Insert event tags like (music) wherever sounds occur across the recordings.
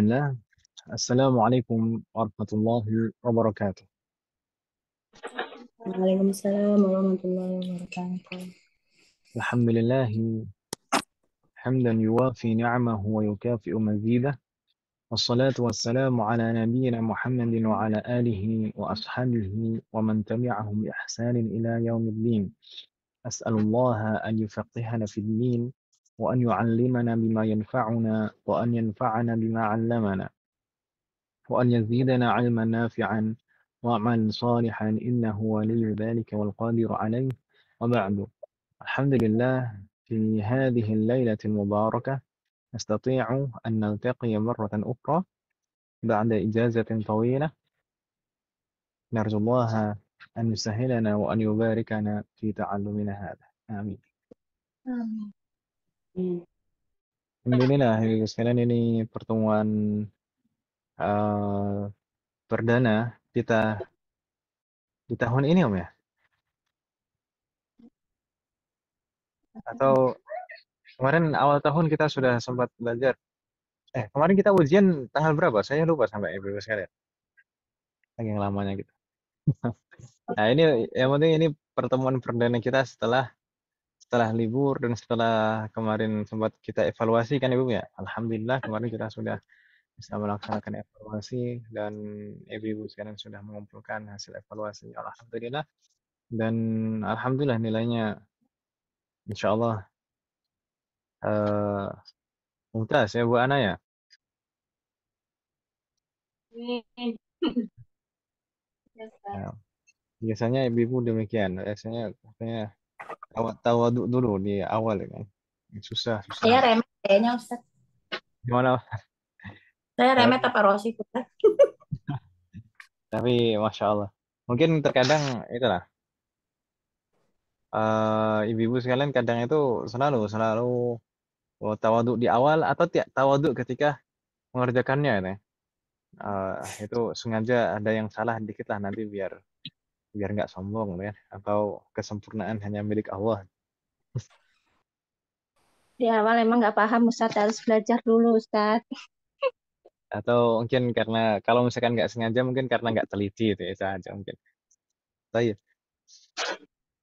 الله السلام عليكم ورحمة الله وبركاته وعليكم السلام ورحمة الله وبركاته الحمد لله حمدا يوافي نعمه ويكافئ مزيده والصلاة والسلام على نبينا محمد وعلى آله وأصحابه ومن تبعهم بإحسان إلى يوم الدين أسأل الله أن يفقهنا في الدين وأن يعلمنا بما ينفعنا وأن ينفعنا بما علمنا وأن يزيدنا علما نافعا وعملا صالحا إنه ولي ذلك والقادر عليه وبعد الحمد لله في هذه الليلة المباركة نستطيع أن نلتقي مرة أخرى بعد إجازة طويلة نرجو الله أن يسهلنا وأن يباركنا في تعلمنا هذا آمين آمين Hmm. Ini Alhamdulillah, Ibu sekalian ini pertemuan, uh, perdana kita di tahun ini, Om, ya? Atau kemarin awal tahun kita sudah sempat belajar eh, kemarin kita ujian tanggal berapa? Saya lupa sampai, Ibu-ibu sekalian. Saking lamanya gitu (laughs) Nah, ini yang penting ini pertemuan perdana kita setelah setelah libur dan setelah kemarin sempat kita evaluasi kan Ibu ya. Alhamdulillah kemarin kita sudah bisa melaksanakan evaluasi dan Ibu sekarang sudah mengumpulkan hasil evaluasi. Alhamdulillah dan alhamdulillah nilainya insyaallah Allah uh, eh, mutas ya Bu Ana ya? Iya. ya. biasanya ibu-ibu demikian biasanya katanya tawa-tawa dulu di awal kan. Susah, susah. Saya remeh, kayaknya ustad Gimana Saya remeh apa Rosi (laughs) Tapi Masya Allah. Mungkin terkadang itulah. Uh, ibu-ibu sekalian kadang itu selalu selalu oh, tawaduk di awal atau tiap tawaduk ketika mengerjakannya ya. Uh, itu sengaja ada yang salah dikit lah nanti biar biar nggak sombong ya atau kesempurnaan hanya milik Allah di awal emang nggak paham Ustadz harus belajar dulu Ustadz atau mungkin karena kalau misalkan nggak sengaja mungkin karena nggak teliti itu ya saja mungkin saya uh,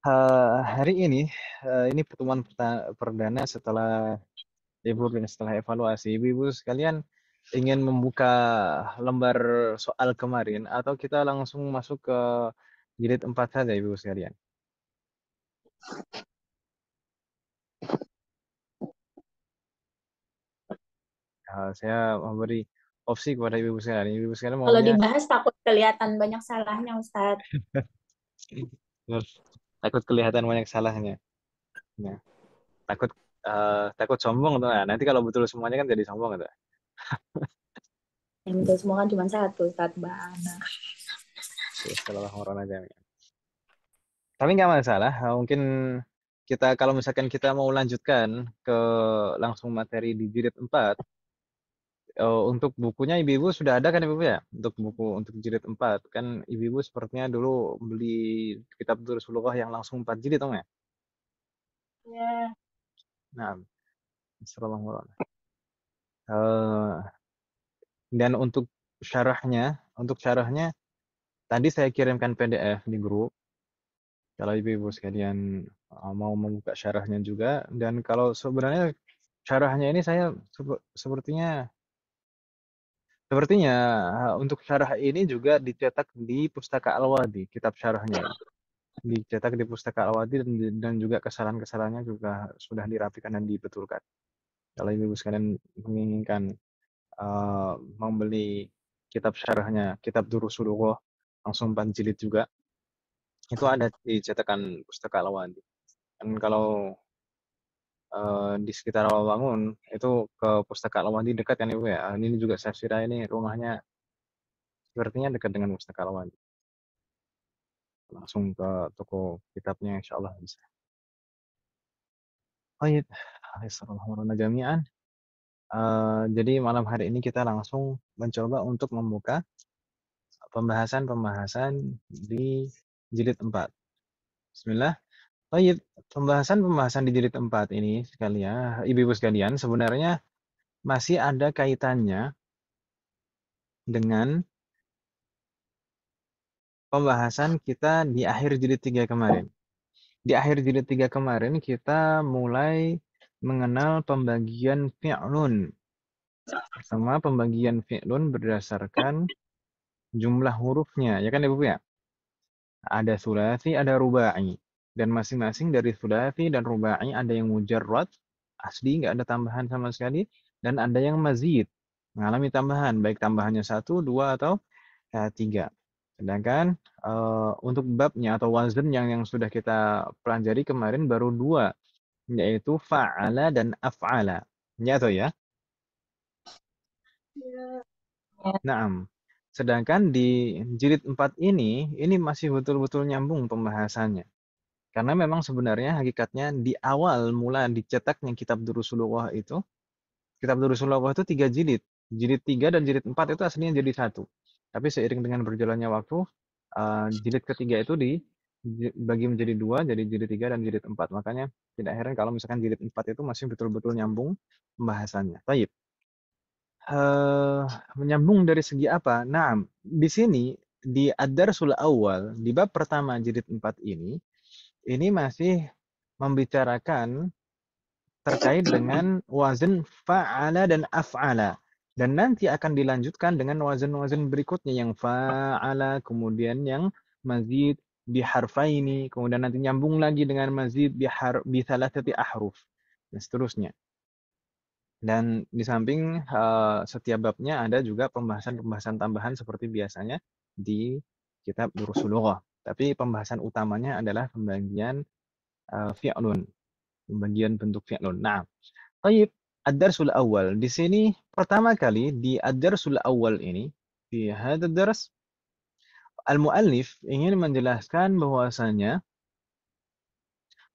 eh, hari ini uh, ini pertemuan perdana setelah ibu dan setelah evaluasi ibu-ibu sekalian ingin membuka lembar soal kemarin atau kita langsung masuk ke Jilid 4 saja Ibu sekalian. Nah, saya memberi opsi kepada Ibu sekalian. Ibu sekalian maunya... Kalau dibahas takut kelihatan banyak salahnya Ustaz. (laughs) takut kelihatan banyak salahnya. Ya. takut uh, takut sombong tuh. Nah, nanti kalau betul semuanya kan jadi sombong tuh. Yang betul semua kan cuma satu, Ustaz Mbak corona wabarakatuh. Gitu. Tapi nggak masalah, eh, mungkin kita kalau misalkan kita mau lanjutkan ke langsung materi di jilid 4, uh, eh, untuk bukunya ibu-ibu sudah ada kan ibu-ibu ya? Untuk buku untuk jilid 4 kan ibu-ibu sepertinya dulu beli kitab Rasulullah yang langsung 4 jilid dong ya? Iya. Nah, Assalamualaikum. Uh, dan untuk syarahnya, untuk syarahnya Tadi saya kirimkan PDF di grup. Kalau ibu-ibu sekalian uh, mau membuka syarahnya juga. Dan kalau sebenarnya syarahnya ini saya sepertinya Sepertinya uh, untuk syarah ini juga dicetak di Pustaka Alwadi, kitab syarahnya. Dicetak di Pustaka Alwadi dan, dan juga kesalahan-kesalahannya juga sudah dirapikan dan dibetulkan. Kalau Ibu ibu sekalian menginginkan uh, membeli kitab syarahnya, kitab Durusulullah, langsung 4 jilid juga. Itu ada di cetakan Pustaka Lawandi. Dan kalau uh, di sekitar awal bangun itu ke Pustaka Lawandi dekat kan Ibu ya. Ini juga saya kira ini rumahnya sepertinya dekat dengan Pustaka Lawandi. Langsung ke toko kitabnya insya Allah bisa. Baik, Assalamualaikum jami'an. Uh, jadi malam hari ini kita langsung mencoba untuk membuka pembahasan-pembahasan di jilid 4. Bismillah. Baik, pembahasan-pembahasan di jilid 4 ini sekalian, ibu-ibu sekalian, sebenarnya masih ada kaitannya dengan pembahasan kita di akhir jilid 3 kemarin. Di akhir jilid 3 kemarin kita mulai mengenal pembagian fi'lun. Sama pembagian fi'lun berdasarkan jumlah hurufnya, ya kan Ibu ya? Ada sulasi, ada rubai. Dan masing-masing dari sulasi dan rubai ada yang mujarrad, asli nggak ada tambahan sama sekali, dan ada yang mazid, mengalami tambahan, baik tambahannya satu, dua, atau eh, tiga. Sedangkan uh, untuk babnya atau wazn yang yang sudah kita pelajari kemarin baru dua, yaitu fa'ala dan af'ala. Ya atau ya? ya. Naam. Sedangkan di jilid 4 ini, ini masih betul-betul nyambung pembahasannya. Karena memang sebenarnya hakikatnya di awal mula dicetaknya kitab Durusulullah itu, kitab Durusulullah itu tiga jilid. Jilid 3 dan jilid 4 itu aslinya jadi satu. Tapi seiring dengan berjalannya waktu, eh, jilid ketiga itu dibagi menjadi dua, jadi jilid tiga dan jilid empat. Makanya tidak heran kalau misalkan jilid empat itu masih betul-betul nyambung pembahasannya. Baik uh, menyambung dari segi apa? Nah, di sini di Ad-Darsul Awal di bab pertama jilid 4 ini, ini masih membicarakan terkait dengan wazan fa'ala dan af'ala dan nanti akan dilanjutkan dengan wazan-wazan berikutnya yang fa'ala kemudian yang mazid ini kemudian nanti nyambung lagi dengan mazid bihar bi thalathati ahruf dan seterusnya dan di samping uh, setiap babnya ada juga pembahasan-pembahasan tambahan seperti biasanya di kitab Durusulullah. Tapi pembahasan utamanya adalah pembagian uh, fi'lun, pembagian bentuk fi'lun. Nah, taib ad-darsul awal. Di sini pertama kali di ad-darsul awal ini, di hadad dars, al-muallif ingin menjelaskan bahwasannya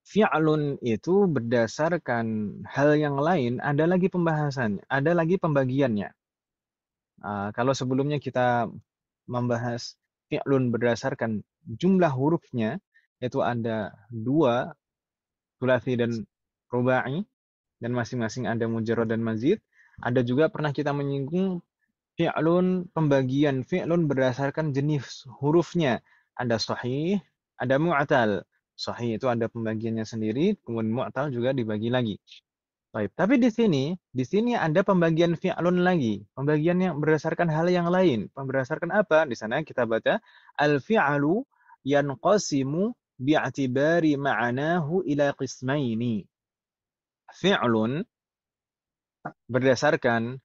fi'lun itu berdasarkan hal yang lain ada lagi pembahasannya, ada lagi pembagiannya. Uh, kalau sebelumnya kita membahas fi'lun berdasarkan jumlah hurufnya, yaitu ada dua, tulasi dan rubai, dan masing-masing ada mujarad dan mazid. Ada juga pernah kita menyinggung fi'lun pembagian, fi'lun berdasarkan jenis hurufnya. Ada sahih, ada mu'atal. Sahih itu ada pembagiannya sendiri, kemudian mu'tal juga dibagi lagi. Baik, tapi di sini, di sini ada pembagian fi'lun lagi, pembagian yang berdasarkan hal yang lain. Berdasarkan apa? Di sana kita baca al-fi'alu yanqasimu bi'tibari ma'anahu ila qismaini. Fi'lun berdasarkan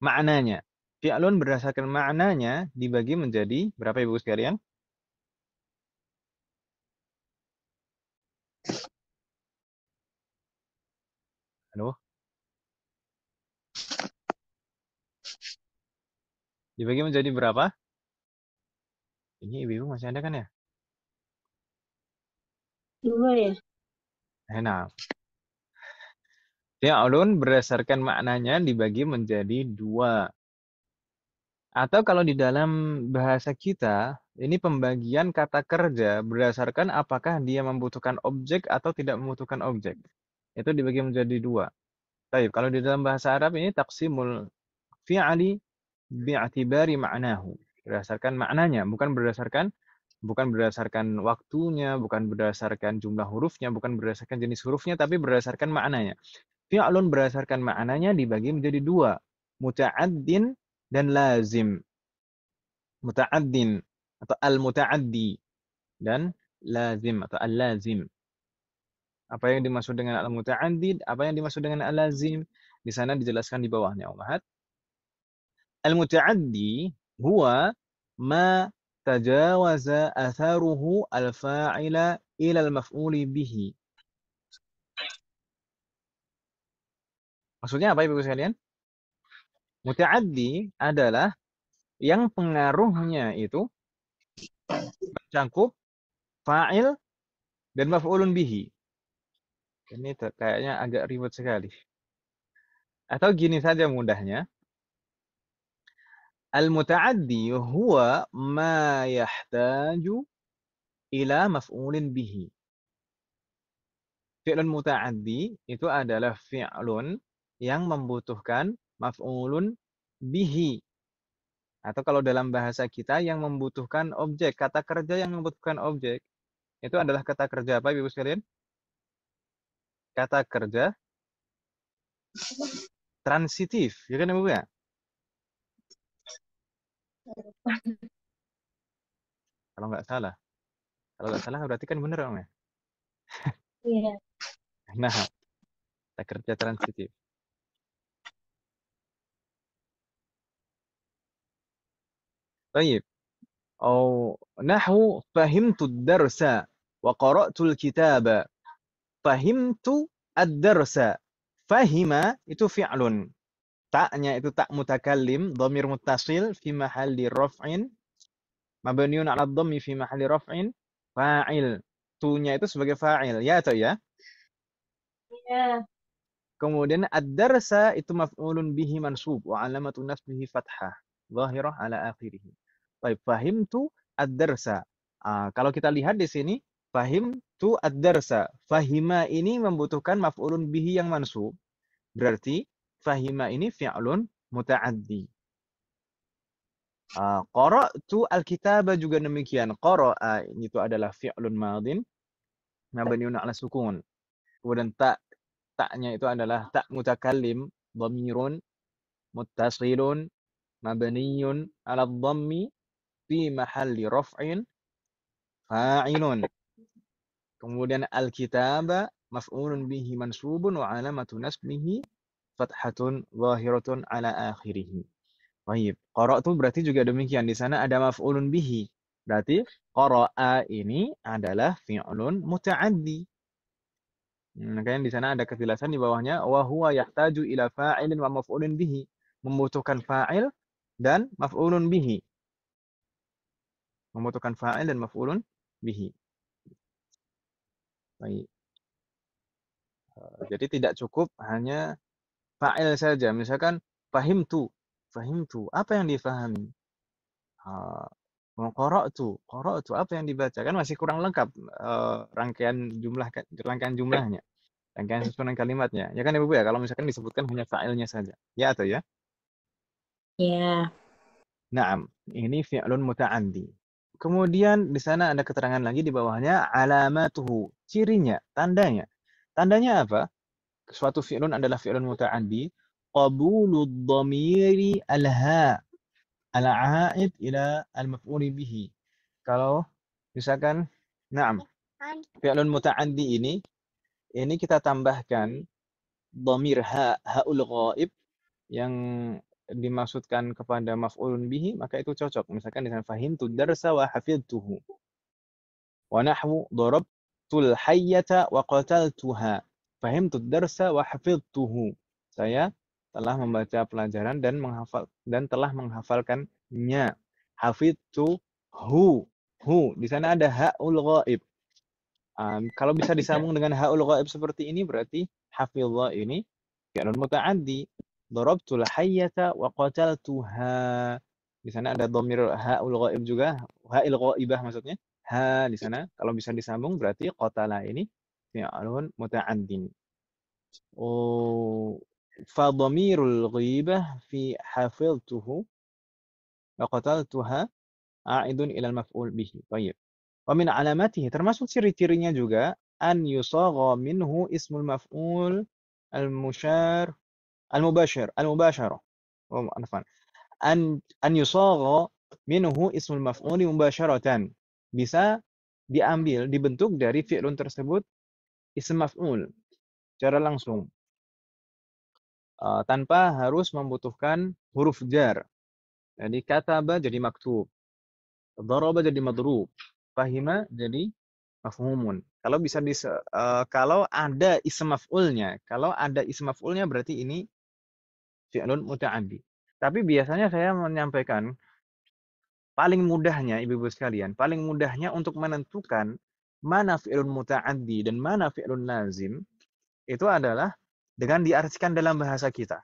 maknanya. Fi'lun berdasarkan maknanya dibagi menjadi berapa Ibu sekalian? Hallo? Dibagi menjadi berapa? Ini ibu-ibu masih ada kan ya? Dua ya. Enak. Ya alun berdasarkan maknanya dibagi menjadi dua. Atau kalau di dalam bahasa kita, ini pembagian kata kerja berdasarkan apakah dia membutuhkan objek atau tidak membutuhkan objek itu dibagi menjadi dua. Tapi Kalau di dalam bahasa Arab ini taksimul fi'ali bi'atibari ma'nahu. Berdasarkan maknanya, bukan berdasarkan bukan berdasarkan waktunya, bukan berdasarkan jumlah hurufnya, bukan berdasarkan jenis hurufnya, tapi berdasarkan maknanya. Fi'alun berdasarkan maknanya dibagi menjadi dua, muta'addin dan lazim. Muta'addin atau al-muta'addi dan lazim atau al-lazim. Apa yang dimaksud dengan al-muta'addid? Apa yang dimaksud dengan al-lazim? Di sana dijelaskan di bawahnya Umahat. Al-muta'addi huwa ma tajawaza atharuhu al-fa'ila ila al-maf'uli bihi. Maksudnya apa Ibu sekalian? Muta'addi adalah yang pengaruhnya itu mencakup fa'il dan maf'ulun bihi. Ini kayaknya agak ribet sekali. Atau gini saja mudahnya. Al-muta'addi huwa ma yahtaju ila maf'ulin bihi. Fi'lun muta'addi itu adalah fi'lun yang membutuhkan maf'ulun bihi. Atau kalau dalam bahasa kita yang membutuhkan objek, kata kerja yang membutuhkan objek. Itu adalah kata kerja apa Ibu sekalian? kata kerja transitif, ya kan Ibu ya? Kalau nggak salah. Kalau nggak salah berarti kan bener dong ya? Iya. (laughs) nah, kata kerja transitif. Baik. Oh, nahu fahimtu darsa wa qara'tu al-kitaba Fahimtu ad-darsa. Fahima itu fi'lun. Taknya itu tak mutakallim, dhamir muttasil fi mahalli raf'in. Mabniun 'ala dhammi fi mahalli raf'in fa'il. Tunya itu sebagai fa'il, ya atau ya? Iya. Kemudian ad-darsa itu maf'ulun bihi mansub wa 'alamatu nasbihi fathah zahirah ala akhirih. Baik, fahimtu ad-darsa. Uh, kalau kita lihat di sini, fahim tu ad-darsa. Fahima ini membutuhkan maf'ulun bihi yang mansub. Berarti fahima ini fi'lun muta'addi. Uh, ah, tu al kitabah juga demikian. Qara'a itu adalah fi'lun madin mabniun nah, ala sukun. Kemudian tak taknya itu adalah tak mutakallim dhamirun muttasilun mabniyun ala dhammi fi mahalli raf'in fa'ilun. Kemudian al-kitaba maf'ulun bihi mansubun wa alamatu nasbihi fathatun zahiratun ala akhirih. Baik, qara'tu berarti juga demikian. Di sana ada maf'ulun bihi. Berarti qara'a ini adalah fi'lun muta'addi. Makanya hmm, nah, di sana ada kejelasan di bawahnya wa huwa yahtaju ila fa'ilin wa maf'ulun bihi. Membutuhkan fa'il dan maf'ulun bihi. Membutuhkan fa'il dan maf'ulun bihi baik eh, jadi tidak cukup hanya fa'il saja misalkan fahim tu fahim tu apa yang difahami korok tu korok tu apa yang dibaca kan masih kurang lengkap eh, rangkaian jumlah rangkaian jumlahnya, rangkaian susunan kalimatnya. Ya kan ibu ya, kalau misalkan disebutkan hanya fa'ilnya saja. Ya atau ya? Ya. Yeah. Naam, ini fi'lun mutaandi Kemudian di sana ada keterangan lagi di bawahnya alamatuhu, cirinya, tandanya. Tandanya apa? Suatu fi'lun adalah fi'lun muta'addi qabulud dhamiri alha al ila al-maf'uli bihi. Kalau misalkan na'am fi'lun muta'addi ini ini kita tambahkan dhamir ha haul ghaib yang dimaksudkan kepada maf'ulun bihi maka itu cocok misalkan dengan fahimtu darsa wa hafidtuhu wa nahwu darabtul hayyata wa qataltuha fahimtu darsa wa hafidtuhu saya telah membaca pelajaran dan menghafal dan telah menghafalkannya hafidtu hu hu di sana ada haul ghaib um, kalau bisa disambung dengan haul ghaib seperti ini berarti hafidhu ini fi'lun muta'addi Darabtul hayyata wa qataltuha. Di sana ada domir haul ghaib juga, hail ghaibah maksudnya. Ha di sana kalau bisa disambung berarti qatala ini Fi'alun muta'addin. Oh, fa dhamirul ghaibah fi hafiltuhu wa qataltuha a'idun ilal maf'ul bihi. Baik. Wa min alamatihi termasuk ciri-cirinya juga an yusagha minhu ismul maf'ul al mushar المباشر المباشرة عفوا أن أن يصاغ منه اسم المفعول مباشرة Bisa diambil, dibentuk dari fi'il tersebut isim maf'ul secara langsung. Uh, tanpa harus membutuhkan huruf jar. Jadi kataba jadi maktub. Daraba jadi madrub. Fahima jadi mafhumun. Kalau bisa dis, uh, kalau ada isim maf'ulnya, kalau ada isim maf'ulnya berarti ini fi'lun muta'addi. Tapi biasanya saya menyampaikan paling mudahnya ibu-ibu sekalian, paling mudahnya untuk menentukan mana fi'lun muta'addi dan mana fi'lun lazim itu adalah dengan diartikan dalam bahasa kita.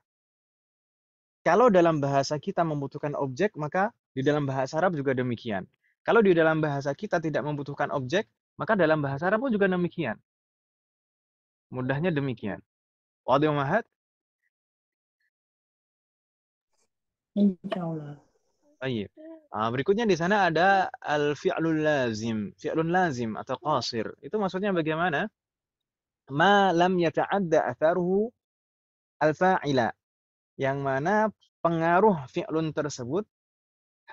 Kalau dalam bahasa kita membutuhkan objek, maka di dalam bahasa Arab juga demikian. Kalau di dalam bahasa kita tidak membutuhkan objek, maka dalam bahasa Arab pun juga demikian. Mudahnya demikian. Wadih mahat, Insya Allah. Nah, berikutnya di sana ada al-fi'lul lazim. Fi'lul lazim atau qasir. Itu maksudnya bagaimana? Ma lam yata'adda atharuhu al-fa'ila. Yang mana pengaruh fi'lun tersebut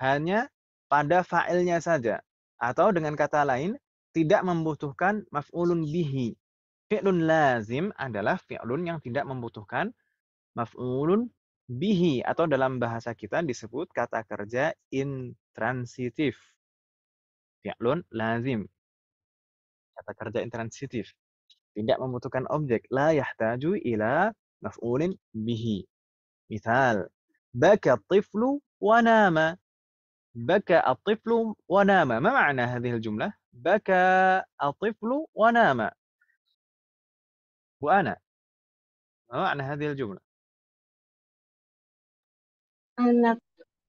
hanya pada fa'ilnya saja. Atau dengan kata lain, tidak membutuhkan maf'ulun bihi. Fi'lun lazim adalah fi'lun yang tidak membutuhkan maf'ulun bihi atau dalam bahasa kita disebut kata kerja intransitif. Fi'lun lazim. Kata kerja intransitif. Tidak membutuhkan objek. La yahtaju ila maf'ulin bihi. Misal, baka tiflu wa nama. Baka atiflu tiflu wa nama. Ma makna hadhihi jumlah Baka atiflu tiflu wa nama. Wa ana. Ma makna hadhihi jumlah anak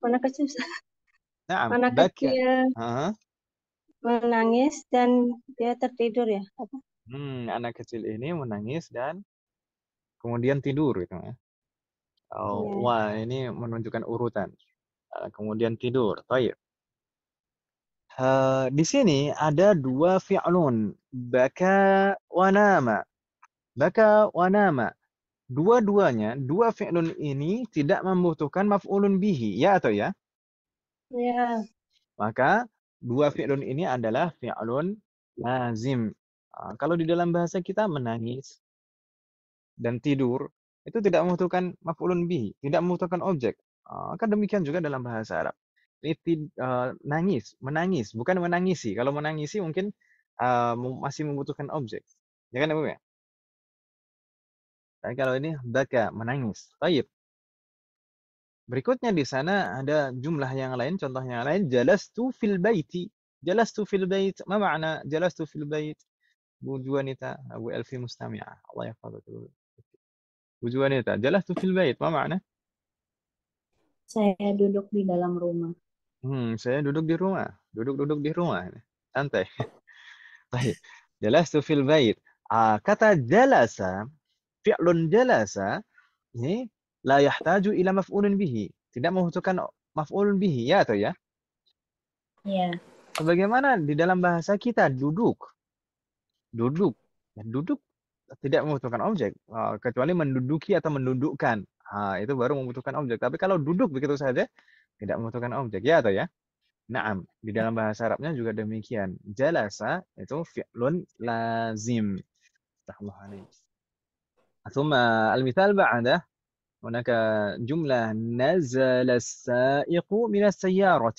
anak kecil (laughs) nah, anak baca. kecil uh-huh. menangis dan dia tertidur ya apa hmm, anak kecil ini menangis dan kemudian tidur gitu ya oh, yeah. wah ini menunjukkan urutan eh, kemudian tidur toyib Uh, eh, di sini ada dua fi'lun baka wa nama baka wa nama Dua-duanya, dua fi'lun ini tidak membutuhkan maf'ulun bihi, ya atau ya? Ya. Maka dua fi'lun ini adalah fi'lun lazim. Ah, kalau di dalam bahasa kita menangis dan tidur itu tidak membutuhkan maf'ulun bihi, tidak membutuhkan objek. akan ah, demikian juga dalam bahasa Arab. Ini ah, nangis, menangis, bukan menangisi. Kalau menangisi mungkin masih membutuhkan objek. Ya kan, Bu ya? Tapi nah, kalau ini baka ya, menangis. Taib. Berikutnya di sana ada jumlah yang lain, contoh yang lain jelas jalastu fil baiti. Jelas Jalastu fil bait. Ma makna jalastu fil bait? بوجوانيتا أبو ألفي مستمعة الله يحفظك jelas tuh fil bait. Mama makna? saya duduk di dalam rumah. Hmm, saya duduk di rumah. Duduk-duduk di rumah. Santai. Jelas (laughs) Jalastu fil bait. Ah, kata jalasa fi'lun jalasa ini la yahtaju ila maf'ulun bihi. Tidak membutuhkan maf'ulun bihi ya atau ya? Iya. Bagaimana di dalam bahasa kita duduk. Duduk. Ya, duduk tidak membutuhkan objek eh, kecuali menduduki atau mendudukkan. Ha, ah, itu baru membutuhkan objek. Tapi kalau duduk begitu saja tidak membutuhkan objek ya atau ya? Naam, di dalam bahasa Arabnya juga demikian. Jalasa itu fi'lun lazim. Astaghfirullahaladzim. ثم المثال بعده هناك جملة نزل السائق من السيارة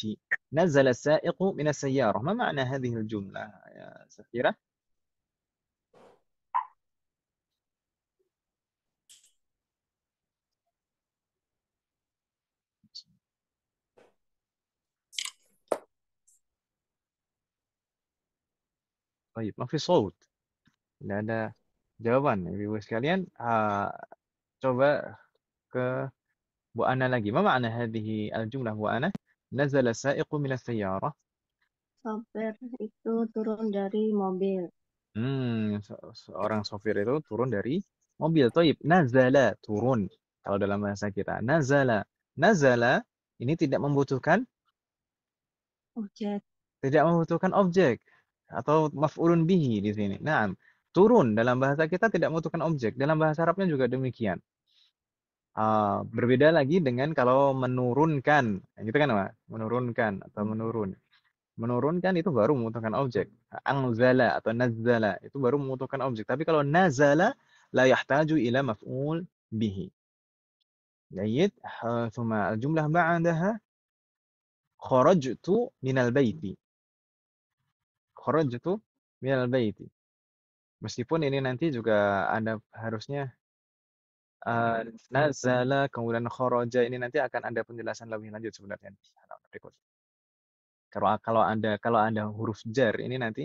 نزل السائق من السيارة ما معنى هذه الجملة يا سفيرة؟ طيب ما في صوت لا لا jawaban ibu-ibu sekalian uh, coba ke Bu ana lagi Mama makna hadhihi al jumlah Bu ana nazala sa'iqu min sayyarah sopir itu turun dari mobil hmm seorang sopir itu turun dari mobil toib nazala turun kalau dalam bahasa kita nazala nazala ini tidak membutuhkan objek tidak membutuhkan objek atau maf'ulun bihi di sini. Naam turun dalam bahasa kita tidak membutuhkan objek dalam bahasa Arabnya juga demikian uh, berbeda lagi dengan kalau menurunkan gitu kan apa menurunkan atau menurun menurunkan itu baru membutuhkan objek angzala atau nazala itu baru membutuhkan objek tapi kalau nazala la yahtaju ila maf'ul bihi جيد ثم الجملة بعدها خرجت من البيت خرجت من البيت Meskipun ini nanti juga anda harusnya, uh, nazala kemudian khoroja ini nanti akan ada penjelasan lebih lanjut sebenarnya di halaman berikut. Kalau anda kalau anda kalau anda huruf jar ini nanti,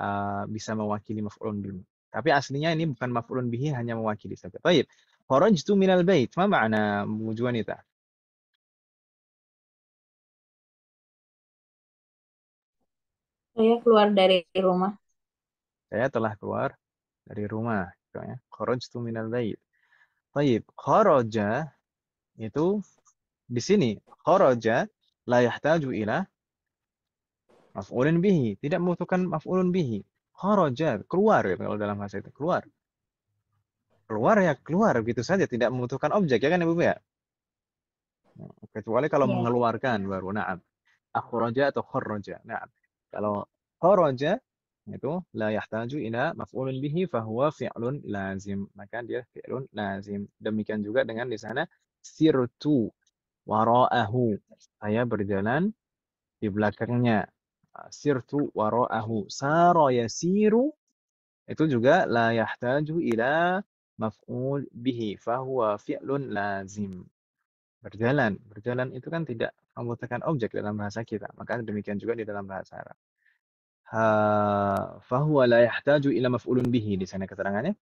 uh, bisa mewakili maf'ulun bihi. Tapi aslinya ini bukan maf'ulun bihi hanya mewakili saja. Baik, "Kharajtu minal bait", ma ma'na menuju wanita? Saya keluar dari rumah. Saya telah keluar dari rumah. Ya. tu minal bait. Taib. Kharaja itu di sini. Kharaja la yahtaju ila maf'ulun bihi. Tidak membutuhkan maf'ulun bihi. Kharaja. Keluar. Ya, kalau dalam bahasa itu. Keluar. Keluar ya keluar. Begitu saja. Tidak membutuhkan objek. Ya kan Ibu ya? Kecuali kalau ya. mengeluarkan baru. Naam. Akhraja atau kharaja. Naam. Kalau kharaja itu la yahtaju ila maf'ulun bihi fahuwa fi'lun lazim maka dia fi'lun lazim demikian juga dengan di sana sirtu wara'ahu saya berjalan di belakangnya ah, sirtu wara'ahu sara yasiru itu juga la yahtaju ila maf'ul bihi fahuwa fi'lun lazim berjalan berjalan itu kan tidak membutuhkan objek dalam bahasa kita maka demikian juga di dalam bahasa Arab fahuwa la yahtaju ila maf'ulun bihi di sana keterangannya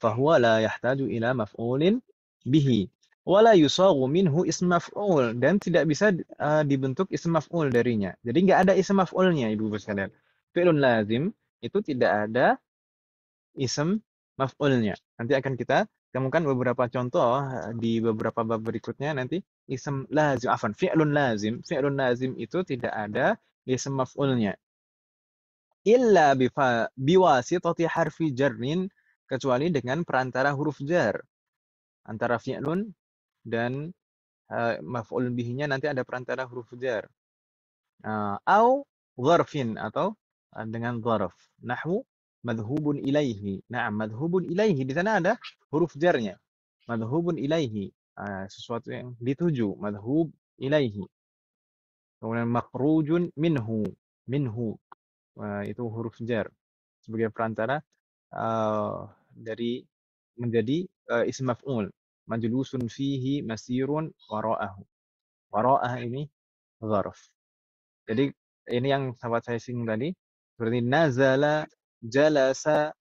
fahuwa la yahtaju ila maf'ulin bihi wala yusagu minhu ism maf'ul dan tidak bisa uh, dibentuk ism maf'ul darinya jadi nggak ada ism maf'ulnya ibu sekalian fi'lun lazim itu tidak ada ism maf'ulnya nanti akan kita temukan beberapa contoh e, di beberapa bab berikutnya nanti ism lazim afan fi'lun lazim fi'lun lazim itu tidak ada ism maf'ulnya illa bifa biwasitati harfi jarrin kecuali dengan perantara huruf jar antara fi'lun dan uh, maf'ul bihinya nanti ada perantara huruf jar uh, au gharfin atau uh, dengan dharf nahwu madhubun ilaihi nah madhubun ilaihi di sana ada huruf jarnya madhubun ilaihi uh, sesuatu yang dituju madhub ilaihi kemudian makrujun minhu minhu Eh, itu huruf jar sebagai perantara uh, dari menjadi uh, isim maf'ul majlusun fihi masirun wara'ahu wara'ah ini zarf jadi ini yang sahabat saya singgung tadi berarti nazala jalasa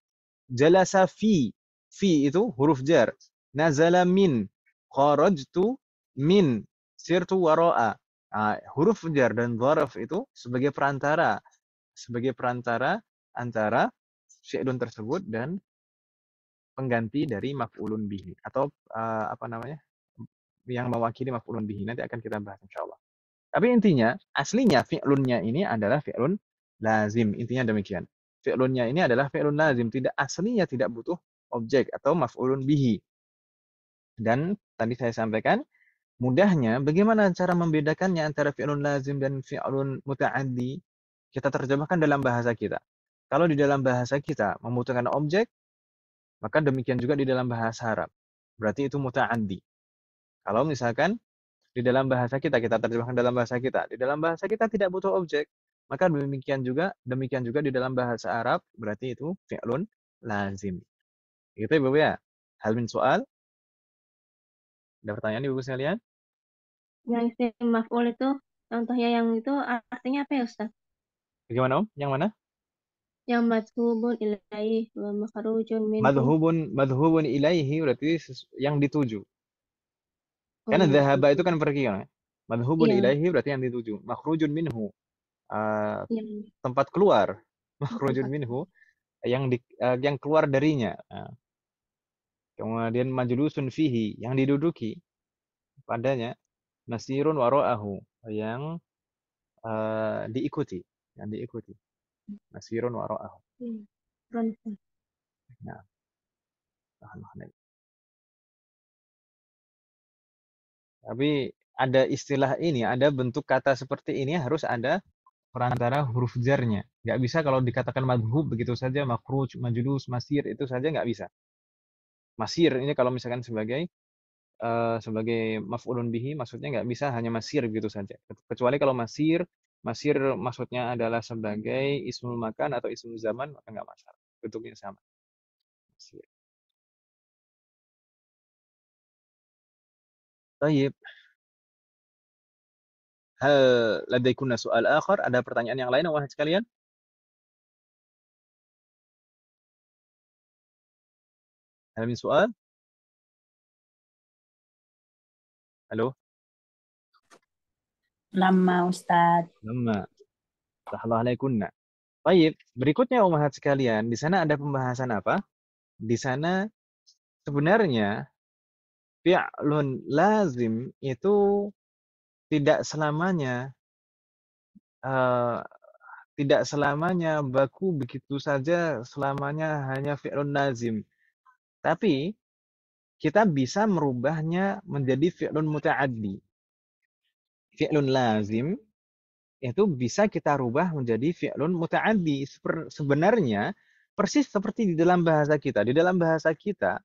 jalasa fi fi itu huruf jar nazala min kharajtu min sirtu wara'a Uh, ah, huruf jar dan zarf itu sebagai perantara sebagai perantara antara fi'lun tersebut dan pengganti dari maf'ulun bihi atau uh, apa namanya yang mewakili maf'ulun bihi nanti akan kita bahas insyaallah Tapi intinya aslinya fi'lunnya ini adalah fi'lun lazim. Intinya demikian. Fi'lunnya ini adalah fi'lun lazim, tidak aslinya tidak butuh objek atau maf'ulun bihi. Dan tadi saya sampaikan mudahnya bagaimana cara membedakannya antara fi'lun lazim dan fi'lun muta'addi kita terjemahkan dalam bahasa kita. Kalau di dalam bahasa kita membutuhkan objek, maka demikian juga di dalam bahasa Arab. Berarti itu muta'addi. Kalau misalkan di dalam bahasa kita, kita terjemahkan dalam bahasa kita. Di dalam bahasa kita tidak butuh objek, maka demikian juga demikian juga di dalam bahasa Arab berarti itu fi'lun lazim. Itu Ibu ya. Hal ya? min soal? Ada pertanyaan Ibu sekalian? Yang istimewa maf'ul itu contohnya yang itu artinya apa ya Ustaz? Bagaimana Om? Yang mana? Yang madhubun ilaihi wa makharujun minhu. Madhubun madhubun ilaihi berarti yang dituju. Oh, Karena zahaba itu kan pergi kan. Madhubun yeah. ilaihi berarti yang dituju. Makhrujun minhu. Uh, tempat keluar. Oh, Makhrujun minhu yang di, uh, yang keluar darinya. Uh. Kemudian majlusun fihi yang diduduki padanya nasirun waro'ahu yang uh, diikuti yang diikuti. Masirun ra'ahu. Nah. Tapi ada istilah ini, ada bentuk kata seperti ini harus ada perantara huruf jarnya. Gak bisa kalau dikatakan madhub begitu saja, makruj, majlus, masir, itu saja gak bisa. Masir ini kalau misalkan sebagai uh, sebagai maf'ulun bihi, maksudnya gak bisa hanya masir begitu saja. Kecuali kalau masir Masir maksudnya adalah sebagai ismul makan atau ismul zaman, maka nggak masalah. Bentuknya sama. Masir. Tayyip. Hal ladaikuna soal akhar? Ada pertanyaan yang lain, wahai sekalian? Ada soal? Halo? Lama Ustadz. Lama. Rahmatullahi Baik, berikutnya umat sekalian, di sana ada pembahasan apa? Di sana sebenarnya fi'lun lazim itu tidak selamanya uh, tidak selamanya baku begitu saja selamanya hanya fi'lun lazim. Tapi kita bisa merubahnya menjadi fi'lun muta'addi fi'lun lazim itu bisa kita rubah menjadi fi'lun muta'addi. Sebenarnya persis seperti di dalam bahasa kita. Di dalam bahasa kita,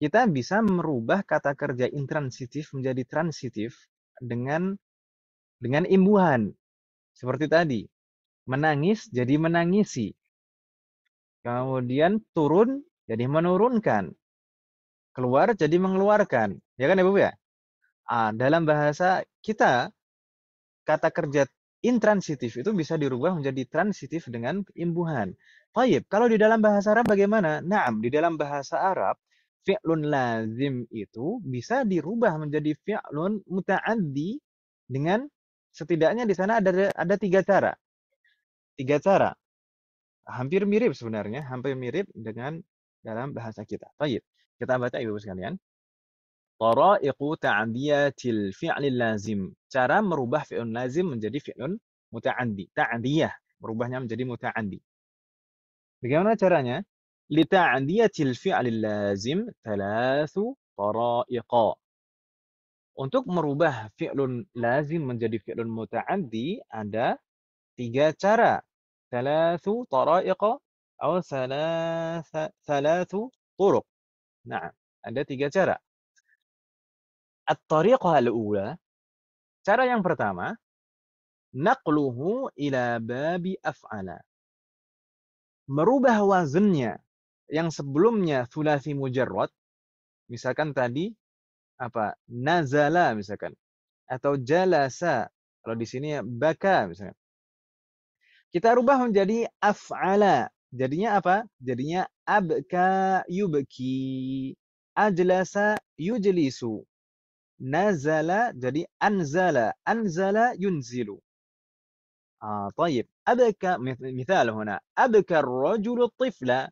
kita bisa merubah kata kerja intransitif menjadi transitif dengan dengan imbuhan. Seperti tadi, menangis jadi menangisi. Kemudian turun jadi menurunkan. Keluar jadi mengeluarkan. Ya kan Ibu ya? ya? Ah, dalam bahasa kita kata kerja intransitif itu bisa dirubah menjadi transitif dengan imbuhan. Taib, kalau di dalam bahasa Arab bagaimana? Naam, di dalam bahasa Arab fi'lun lazim itu bisa dirubah menjadi fi'lun muta'addi dengan setidaknya di sana ada ada tiga cara. Tiga cara. Hampir mirip sebenarnya, hampir mirip dengan dalam bahasa kita. Taib. Kita baca Ibu sekalian. Tara'iqu ta'diyatil fi'lil lazim. Cara merubah fi'un lazim menjadi fi'un muta'andi. Ta'diyah. Merubahnya menjadi muta'andi. Bagaimana caranya? Lita'diyatil fi'lil lazim thalathu tara'iqa. Untuk merubah fi'lun lazim menjadi fi'lun muta'andi ada tiga cara. Thalathu tara'iqa atau thalathu turuq. Nah, ada tiga cara. At-tariqah al-ula, cara yang pertama, naqluhu ila babi af'ala. Merubah wazannya yang sebelumnya thulasi mujarrad, misalkan tadi apa? nazala misalkan atau jalasa. Kalau di sini ya baka misalkan. Kita rubah menjadi af'ala. Jadinya apa? Jadinya abka yubki, ajlasa yujlisu. نزل جدي أنزل أنزل ينزل آه طيب أبكى مثال هنا أبكى الرجل الطفل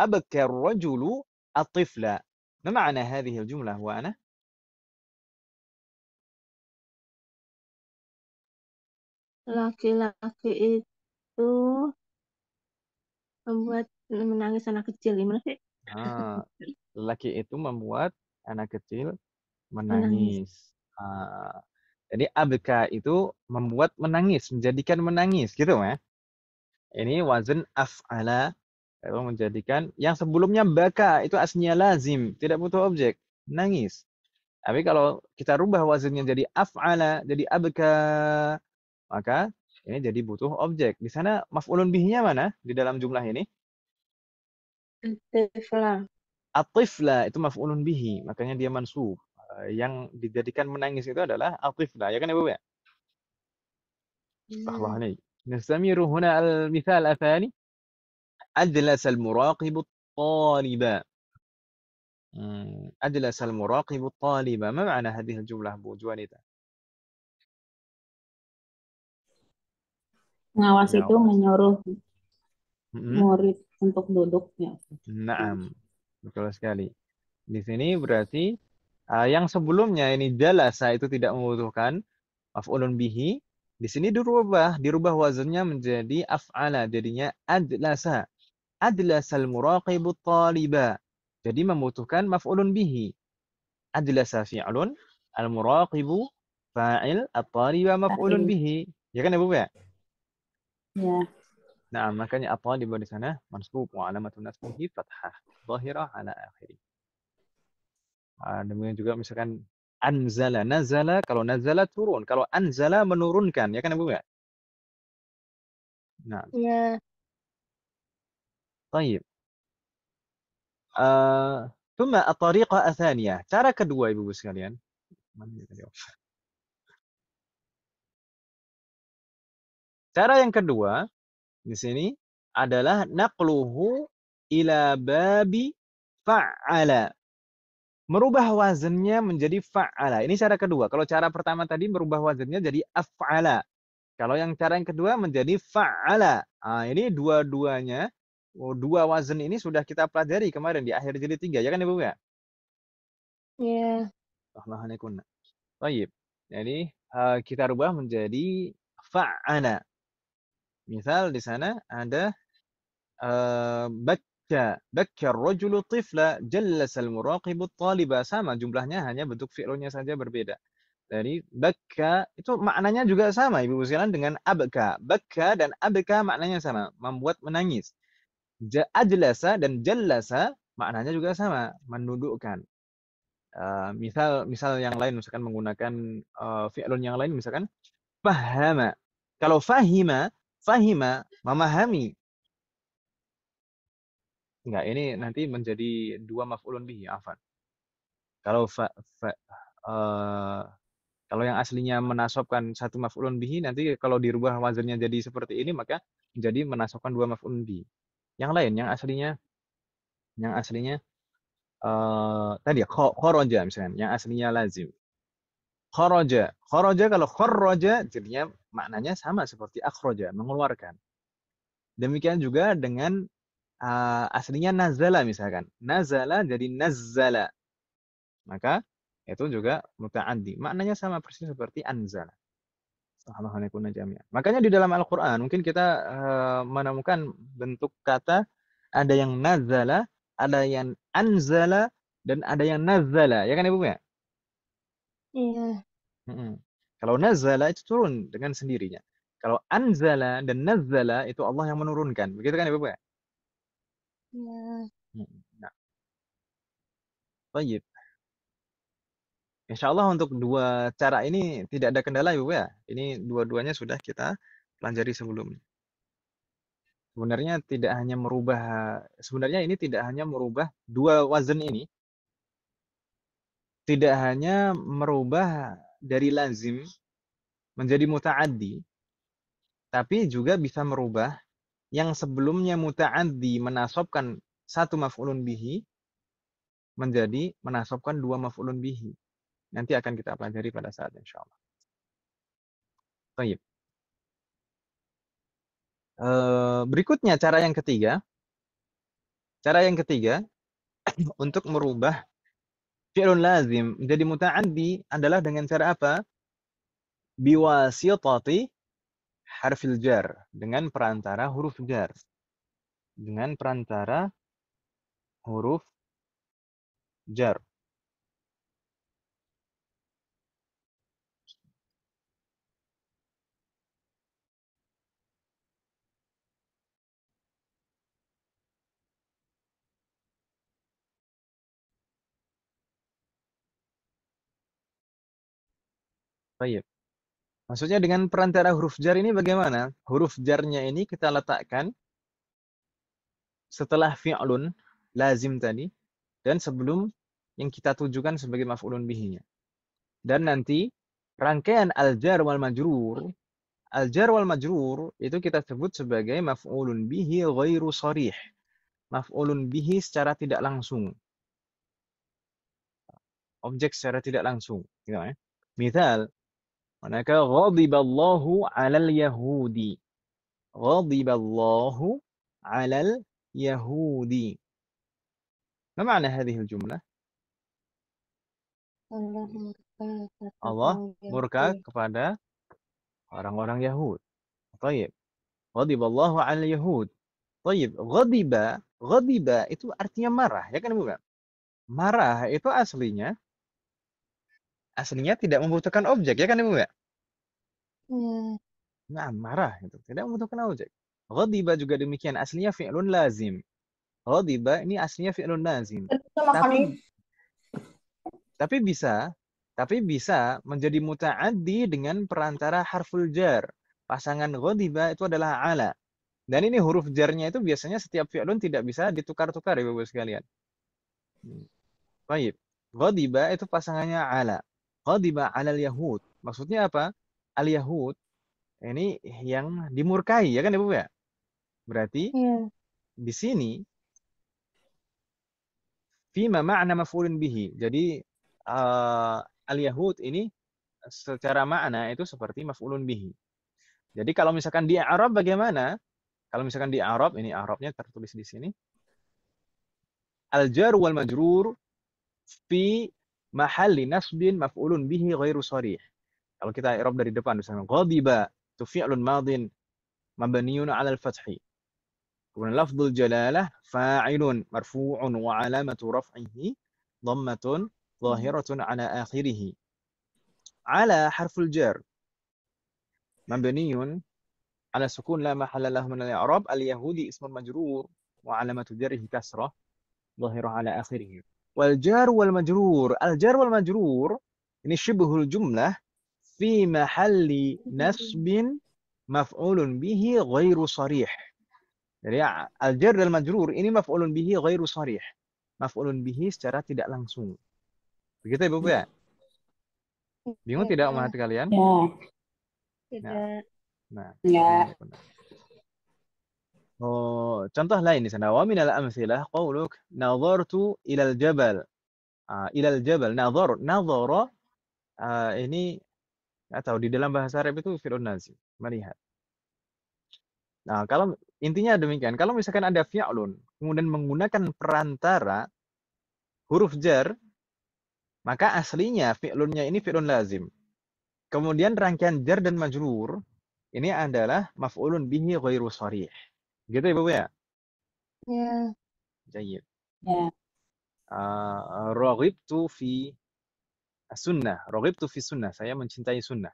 أبكى الرجل الطفل ما معنى هذه الجملة هو أنا؟ laki-laki itu membuat menangis anak kecil gimana sih? Ah, laki itu membuat anak kecil menangis. menangis. Uh, jadi abka itu membuat menangis, menjadikan menangis gitu ya. Ini wazan af'ala itu eh, menjadikan yang sebelumnya baka itu aslinya lazim, tidak butuh objek, nangis. Tapi kalau kita rubah wazannya jadi af'ala, jadi abka, maka ini jadi butuh objek. Di sana maf'ulun bihnya mana di dalam jumlah ini? Atifla. Atifla itu maf'ulun bihi, makanya dia mansub. Eh, yang dijadikan menangis itu adalah lah, ya kan Ibu ya? Allah nih. al هنا المثال الثاني أدلس المراقب الطالب أدلس المراقب الطالب ما معنى هذه الجملة Bu Juanita? Pengawas itu menyuruh hmm. murid untuk duduk ya. Naam, betul sekali. Di sini berarti Uh, yang sebelumnya ini jalasa itu tidak membutuhkan maf'ulun bihi. Di sini dirubah, dirubah wazannya menjadi af'ala, jadinya adlasa. Adlasal muraqibu taliba. Jadi membutuhkan maf'ulun bihi. Adlasa fi'lun, al-muraqibu fa'il, at-taliba maf'ulun bihi. Ya kan ya Bu ya? Ya. Nah, makanya at-taliba di sana mansub wa alamatun nasbihi fathah, zahirah ala akhirin. Ah, demikian juga misalkan anzala nazala kalau nazala turun kalau anzala menurunkan ya kan ibu nggak ya? nah ya Taib. Ah, Tuma atariqa tariqa Cara kedua Ibu-ibu sekalian. Cara yang kedua di sini adalah naqluhu ila babi fa'ala merubah wazannya menjadi fa'ala. Ini cara kedua. Kalau cara pertama tadi merubah wazannya jadi af'ala. Kalau yang cara yang kedua menjadi fa'ala. Nah, ini dua-duanya, oh, dua wazan ini sudah kita pelajari kemarin di akhir jadi tiga, ya kan Ibu ya? Iya. Yeah. Baik. Jadi eh, kita rubah menjadi fa'ala. Misal di sana ada uh, eh, bak bakka bakka rojulu tifla jallasal muraqibu taliba sama jumlahnya hanya bentuk fi'lunya saja berbeda dari bakka itu maknanya juga sama Ibu sekalian dengan abka bakka dan abka maknanya sama membuat menangis ajlasa dan jallasa maknanya juga sama menundukkan uh, eh, misal misal yang lain misalkan menggunakan uh, eh, fi'lun yang lain misalkan fahama kalau fahima fahima memahami Enggak, ini nanti menjadi dua maf'ulun bihi, afan. Kalau fa, fa, uh, kalau yang aslinya menasobkan satu maf'ulun bihi, nanti kalau dirubah wazannya jadi seperti ini, maka menjadi menasobkan dua maf'ulun bihi. Yang lain, yang aslinya, yang aslinya, uh, tadi ya, misalnya, yang aslinya lazim. Kharaja. Kharaja kalau kharaja jadinya maknanya sama seperti akhroja, mengeluarkan. Demikian juga dengan uh, aslinya nazala misalkan. Nazala jadi nazala. Maka itu juga muta'addi. Maknanya sama persis seperti anzala. Makanya di dalam Al-Quran mungkin kita uh, menemukan bentuk kata ada yang nazala, ada yang anzala, dan ada yang nazala. Ya kan Ibu ya? Iya. Kalau nazala itu turun dengan sendirinya. Kalau anzala dan nazala itu Allah yang menurunkan. Begitu kan Ibu ya? Iya. Hmm, nah Baik. Insya Allah untuk dua cara ini tidak ada kendala ibu ya? Ini dua-duanya sudah kita pelajari sebelumnya. Sebenarnya tidak hanya merubah sebenarnya ini tidak hanya merubah dua wazan ini tidak hanya merubah dari lazim menjadi muta'addi, tapi juga bisa merubah yang sebelumnya muta'addi menasobkan satu maf'ulun bihi menjadi menasobkan dua maf'ulun bihi. Nanti akan kita pelajari pada saat insya Allah. Baik. Eh, berikutnya cara yang ketiga. Cara yang ketiga (clears throat) untuk merubah fi'lun lazim menjadi muta'addi adalah dengan cara apa? Biwasitati harfil jar dengan perantara huruf jar dengan perantara huruf jar طيب Maksudnya dengan perantara huruf jar ini bagaimana? Huruf jarnya ini kita letakkan setelah fi'lun lazim tadi dan sebelum yang kita tujukan sebagai maf'ulun bihinya. Dan nanti rangkaian al-jar wal majrur al-jar wal majrur itu kita sebut sebagai maf'ulun bihi ghairu sarih. Maf'ulun bihi secara tidak langsung. Objek secara tidak langsung, gitu ya. Misal Manaka ghadiballahu 'alal yahudi. Ghadiballahu 'alal yahudi. ما معنى هذه الجملة؟ Allah murka kepada orang-orang Yahud. Taib. Ghadiballahu 'alal yahud. Baik. Ghadiba, ghadiba itu artinya marah, ya kan Bu? Marah itu aslinya aslinya tidak membutuhkan objek, ya kan Ibu ya? Hmm. Nah, marah itu tidak membutuhkan objek. Ghadiba juga demikian, aslinya fi'lun lazim. Ghadiba ini aslinya fi'lun lazim. Tapi, tapi bisa tapi bisa menjadi muta'addi dengan perantara harful jar. Pasangan ghadiba itu adalah ala. Dan ini huruf jarnya itu biasanya setiap fi'lun tidak bisa ditukar-tukar ya Bapak sekalian. Hmm. Baik. Ghadiba itu pasangannya ala. 'ala al Yahud. Maksudnya apa? Al Yahud ini yang dimurkai ya kan Ibu ya? Berarti yeah. di sini fima ma'na maf'ulun bihi. Jadi uh, al Yahud ini secara makna itu seperti maf'ulun bihi. Jadi kalau misalkan di Arab bagaimana? Kalau misalkan di Arab ini Arabnya tertulis di sini. Al jar wal majrur fi محل نصب مفعول به غير صريح kalau kita i'rab dari depan misalnya ghadiba itu fi'lun madin mabniun 'ala al-fathi kemudian lafdzul jalalah fa'ilun marfu'un wa 'alamatu raf'ihi dhammatun zahiratun 'ala akhirih 'ala harful jar مبني على سكون لا محل له من الإعراب اليهودي اسم مجرور وعلامة جره كسرة ظاهرة على آخره wal jar wal majrur. Al jar wal majrur ini syibhul jumlah fi mahalli nasbin maf'ulun bihi ghairu sarih. Jadi ya, al jar dan majrur ini maf'ulun bihi ghairu sarih. Maf'ulun bihi secara tidak langsung. Begitu ya, Ibu ya? Bingung tidak umat iya. kalian? Ya. Nah. Tidak. Nah. Nah. Ya. Oh, contoh lain di sana. Wa minal amthilah qawluk nadhartu al jabal. Uh, ah, al jabal. Nadhar. Nadhara uh, ah, ini atau di dalam bahasa Arab itu fi'lun nazi, Melihat. Nah, kalau intinya demikian. Kalau misalkan ada fi'lun kemudian menggunakan perantara huruf jar, maka aslinya fi'lunnya ini fi'lun lazim. Kemudian rangkaian jar dan majrur ini adalah maf'ulun bihi ghairu sharih. Gitu ya, Bu ya? Ya. Jayid. Iya, iya. Ya. Uh, ah, Raghibtu fi sunnah. Raghibtu fi sunnah. Saya mencintai sunnah.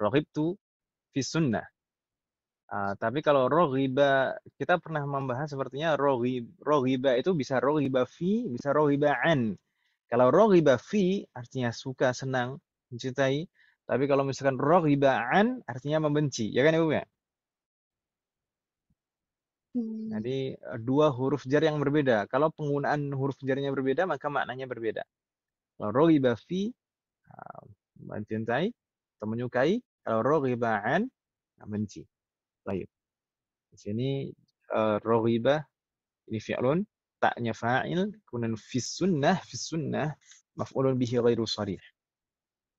Raghibtu fi sunnah. Uh, tapi kalau rohiba kita pernah membahas sepertinya rohib rohiba itu bisa rohiba fi bisa rohiba an kalau rohiba fi artinya suka senang mencintai tapi kalau misalkan rohiba an artinya membenci ya kan ibu ya Hmm. Jadi eh, dua huruf jar yang berbeda. Kalau penggunaan huruf jarnya berbeda, maka maknanya berbeda. Kalau rogi ah, bafi, mencintai atau menyukai. Kalau ba'an, ah, benci. Baik. Di sini uh, eh, rogiba, ini fi'lun, taknya fa'il, kemudian fi sunnah, fi sunnah, maf'ulun bihi ghairu sarih.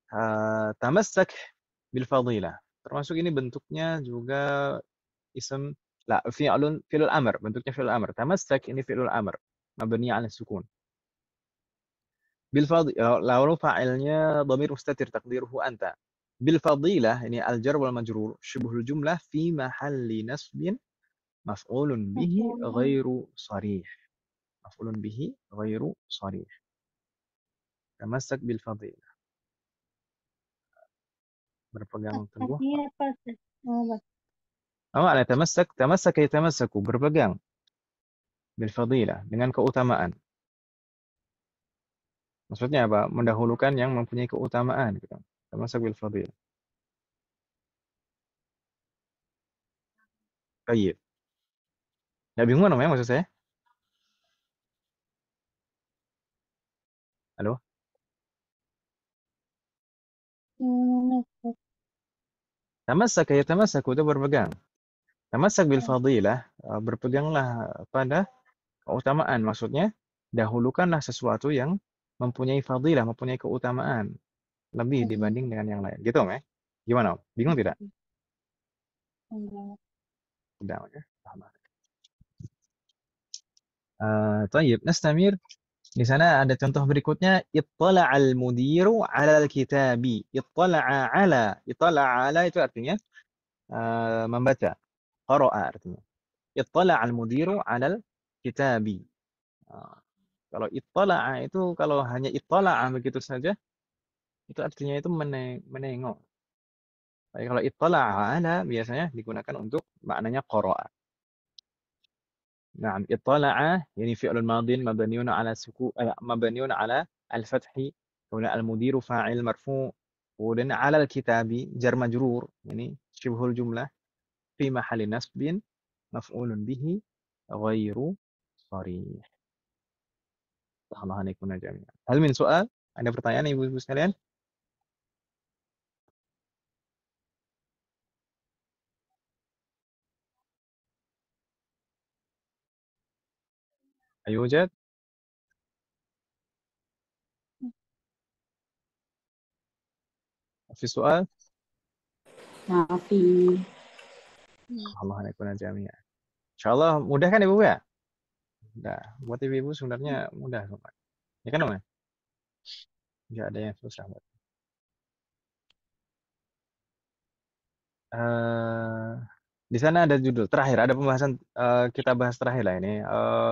Uh, tamassak bil fadilah. Termasuk ini bentuknya juga isem. لا fi'lun fi'lul amr bentuknya fi'lul amr tamassak ini fi'lul amr mabniya 'ala sukun bil fadilah lalu fa'ilnya dhamir mustatir taqdiruhu anta bil fadilah ini al jar wal majrur syubuhul jumlah fi mahalli nasbin maf'ulun bihi ghairu sarih maf'ulun bihi ghairu sarih tamassak bil fadilah berpegang teguh. Artinya apa? Apa makna tamassak? ya yatamassaku, berpegang. Bil fadilah, dengan keutamaan. Maksudnya apa? Mendahulukan yang mempunyai keutamaan. Gitu. Tamasak bil fadilah. Baik. Nggak bingung namanya maksud saya? Halo? ya yatamassaku itu berpegang. Tamasak bil iya. fadilah, e, berpeganglah pada keutamaan. Maksudnya, dahulukanlah sesuatu yang mempunyai fadilah, mempunyai keutamaan. Lebih iya. dibanding dengan yang lain. Gitu, om? Ya? Gimana? om? Bingung tidak? Iya. Enggak. Tidak, ya. Uh, Nastamir. di sana ada contoh berikutnya ittala al mudiru ala al kitabi ittala ala ittala ala itu artinya uh, membaca Qara'a artinya. Ittala'a al-mudiru 'alal kitabi. kalau ittala'a itu kalau hanya ittala'a begitu saja itu artinya itu menengok. Tapi kalau ittala'a ala biasanya digunakan untuk maknanya qara'a. Nah, ittala'a yani fi'lun madin mabniun ala suku eh, mabniun ala al-fathi al-mudiru fa'il marfu kemudian 'ala al-kitabi jarma jurur, يعني syibhul jumlah في محل نصب مفعول به غير صريح Allah nekuna jami'an. Hal min soal? Ada pertanyaan ibu-ibu sekalian? أيوجد؟ في سؤال؟ ما في Hmm. Allahumma nakuna jamia. Insyaallah mudah kan Ibu ya? Mudah. Buat Ibu-ibu sebenarnya hmm. mudah, Pak. Ya kan, Om? Enggak ya? ada yang susah, Pak. Uh, eh, di sana ada judul terakhir, ada pembahasan uh, kita bahas terakhir lah ini. Uh,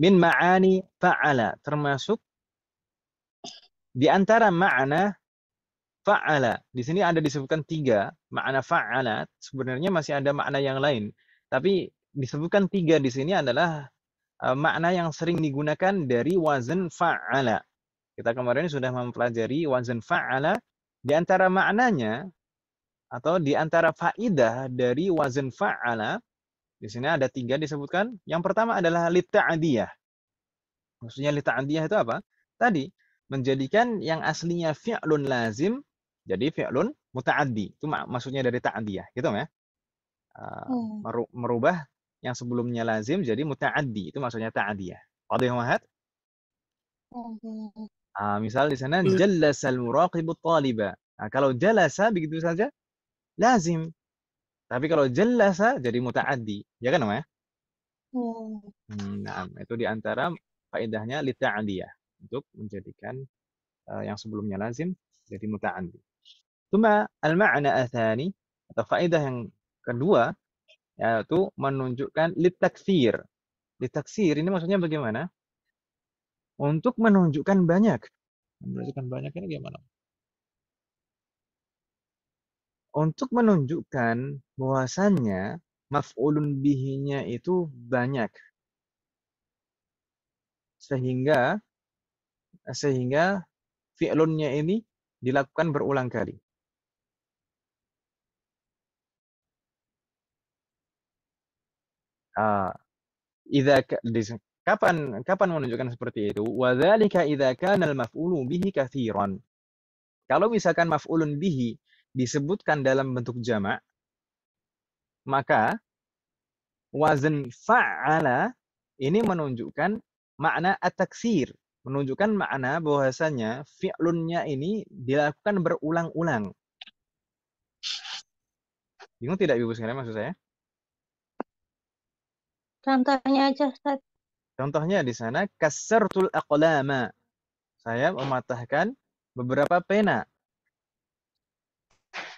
min ma'ani fa'ala termasuk di antara makna Fa'ala. Di sini ada disebutkan tiga. Makna fa'ala sebenarnya masih ada makna yang lain. Tapi disebutkan tiga di sini adalah e, makna yang sering digunakan dari wazan fa'ala. Kita kemarin sudah mempelajari wazan fa'ala. Di antara maknanya atau di antara faidah dari wazan fa'ala, di sini ada tiga disebutkan. Yang pertama adalah lita'adiyah. Maksudnya lita'adiyah itu apa? Tadi, menjadikan yang aslinya fi'lun lazim jadi fi'lun muta'addi. Itu maksudnya dari ya. gitu ya. Uh, hmm. merubah yang sebelumnya lazim jadi muta'addi. Itu maksudnya ta'diyah. Wadih mahat? Uh, hmm. ah, misal di sana hmm. jalasal muraqibu taliba. Nah, kalau jalasa begitu saja lazim. Tapi kalau jalasa jadi muta'addi, ya kan namanya? Hmm. Nah, itu di antara faedahnya ya. untuk menjadikan uh, yang sebelumnya lazim jadi muta'addi. Cuma al-ma'na athani atau faedah yang kedua yaitu menunjukkan litaksir. Litaksir ini maksudnya bagaimana? Untuk menunjukkan banyak. Menunjukkan banyak ini gimana? Untuk menunjukkan bahwasannya maf'ulun bihinya itu banyak. Sehingga sehingga fi'lunnya ini dilakukan berulang kali. Uh, ah. idza kapan kapan menunjukkan seperti itu? Wadzalika idza kana al-maf'ulu bihi katsiran. Kalau misalkan maf'ulun bihi disebutkan dalam bentuk jamak, maka wazan fa'ala ini menunjukkan makna ataksir, menunjukkan makna bahwasanya fi'lunnya ini dilakukan berulang-ulang. Bingung tidak Ibu sekalian maksud saya? Contohnya aja, Ustaz. Contohnya di sana kasertul aqlama. Saya mematahkan beberapa pena.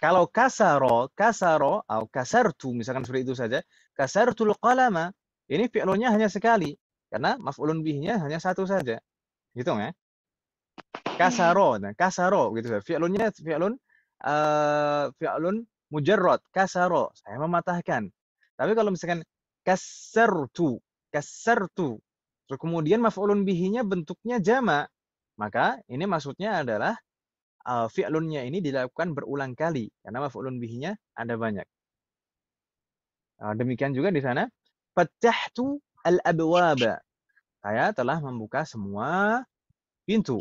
Kalau kasaro, kasaro atau kasartu misalkan seperti itu saja, kasartul qalama ini fi'lunya hanya sekali karena maf'ulun bihnya hanya satu saja. Gitu ya. Kasaro, nah kasaro gitu fi'lunya fi'lun uh, fi'lun mujarrad, kasaro. Saya mematahkan. Tapi kalau misalkan kasartu kasartu Terus kemudian maf'ulun bihinya bentuknya jamak maka ini maksudnya adalah uh, fi'lunnya ini dilakukan berulang kali karena maf'ulun bihinya ada banyak uh, demikian juga di sana fatahtu al-abwaba saya telah membuka semua pintu